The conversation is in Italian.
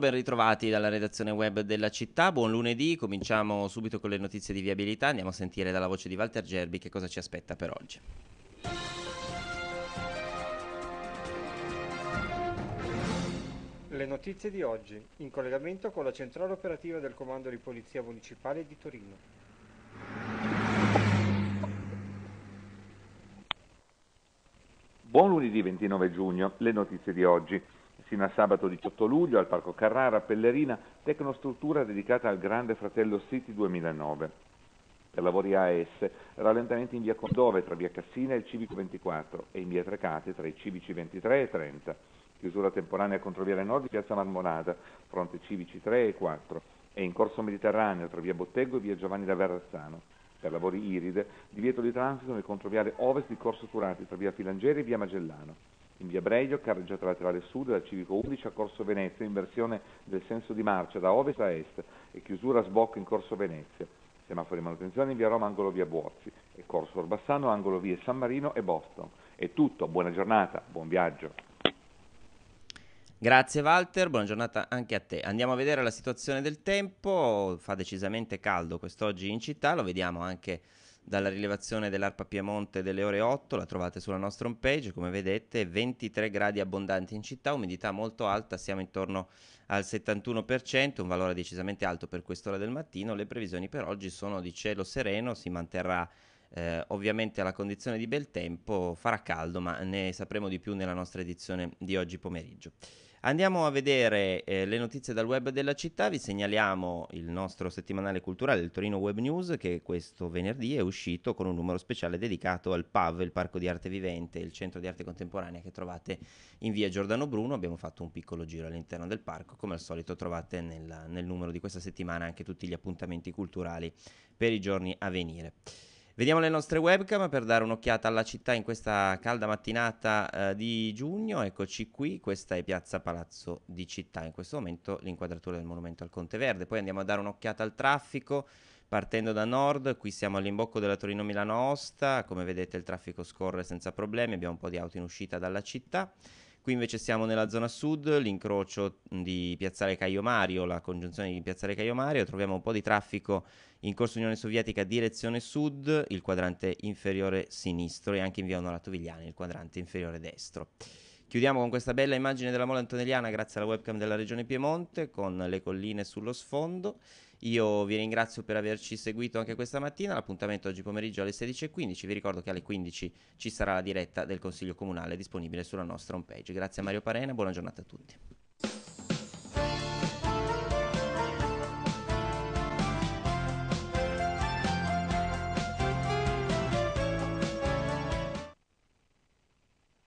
ben ritrovati dalla redazione web della città. Buon lunedì, cominciamo subito con le notizie di viabilità. Andiamo a sentire dalla voce di Walter Gerbi che cosa ci aspetta per oggi. Le notizie di oggi, in collegamento con la centrale operativa del Comando di Polizia Municipale di Torino. Buon lunedì 29 giugno, le notizie di oggi. Sino a sabato 18 luglio al Parco Carrara, Pellerina, tecnostruttura dedicata al Grande Fratello City 2009. Per lavori AS, rallentamenti in via Condove tra via Cassina e il Civico 24 e in via Trecate tra i Civici 23 e 30. Chiusura temporanea contro Viale Nord di Piazza Marmonada, fronte Civici 3 e 4 e in corso Mediterraneo tra via Bottego e via Giovanni da Verrazzano. Per lavori iride, divieto di transito nel controviale ovest di Corso Turati tra via Filangieri e via Magellano in via Breglio, carreggiata laterale sud, dal civico 11 a Corso Venezia, inversione del senso di marcia da ovest a est e chiusura a sbocco in Corso Venezia. Semafori di manutenzione in via Roma, angolo via Buozzi e Corso Orbassano, angolo via San Marino e Boston. È tutto, buona giornata, buon viaggio. Grazie Walter, buona giornata anche a te. Andiamo a vedere la situazione del tempo, fa decisamente caldo quest'oggi in città, lo vediamo anche dalla rilevazione dell'Arpa Piemonte delle ore 8, la trovate sulla nostra homepage, come vedete 23 gradi abbondanti in città, umidità molto alta, siamo intorno al 71%, un valore decisamente alto per quest'ora del mattino, le previsioni per oggi sono di cielo sereno, si manterrà eh, ovviamente alla condizione di bel tempo, farà caldo, ma ne sapremo di più nella nostra edizione di oggi pomeriggio. Andiamo a vedere eh, le notizie dal web della città, vi segnaliamo il nostro settimanale culturale, il Torino Web News, che questo venerdì è uscito con un numero speciale dedicato al PAV, il Parco di Arte Vivente, il centro di arte contemporanea che trovate in via Giordano Bruno. Abbiamo fatto un piccolo giro all'interno del parco, come al solito trovate nel, nel numero di questa settimana anche tutti gli appuntamenti culturali per i giorni a venire. Vediamo le nostre webcam per dare un'occhiata alla città in questa calda mattinata eh, di giugno. Eccoci qui, questa è Piazza Palazzo di Città. In questo momento l'inquadratura del monumento al Conte Verde. Poi andiamo a dare un'occhiata al traffico partendo da nord, qui siamo all'imbocco della Torino-Milano-Osta, come vedete il traffico scorre senza problemi, abbiamo un po' di auto in uscita dalla città. Qui invece siamo nella zona sud, l'incrocio di Piazzale Caio Mario, la congiunzione di Piazzale Caio Mario, troviamo un po' di traffico in corso Unione Sovietica direzione sud, il quadrante inferiore sinistro e anche in via Onorato Vigliani, il quadrante inferiore destro. Chiudiamo con questa bella immagine della Mola Antonelliana grazie alla webcam della Regione Piemonte con le colline sullo sfondo. Io vi ringrazio per averci seguito anche questa mattina, l'appuntamento oggi pomeriggio alle 16.15, vi ricordo che alle 15 ci sarà la diretta del Consiglio Comunale disponibile sulla nostra homepage. Grazie a Mario Parena, e buona giornata a tutti.